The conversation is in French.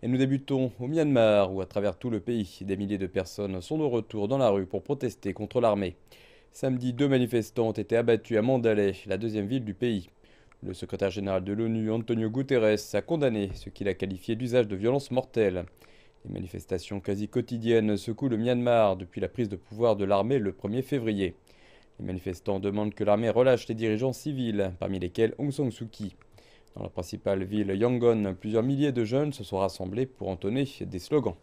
Et nous débutons au Myanmar, où à travers tout le pays, des milliers de personnes sont de retour dans la rue pour protester contre l'armée. Samedi, deux manifestants ont été abattus à Mandalay, la deuxième ville du pays. Le secrétaire général de l'ONU, Antonio Guterres, a condamné ce qu'il a qualifié d'usage de violence mortelle. Les manifestations quasi quotidiennes secouent le Myanmar depuis la prise de pouvoir de l'armée le 1er février. Les manifestants demandent que l'armée relâche les dirigeants civils, parmi lesquels Aung San Suu Kyi. Dans la principale ville Yangon, plusieurs milliers de jeunes se sont rassemblés pour entonner des slogans.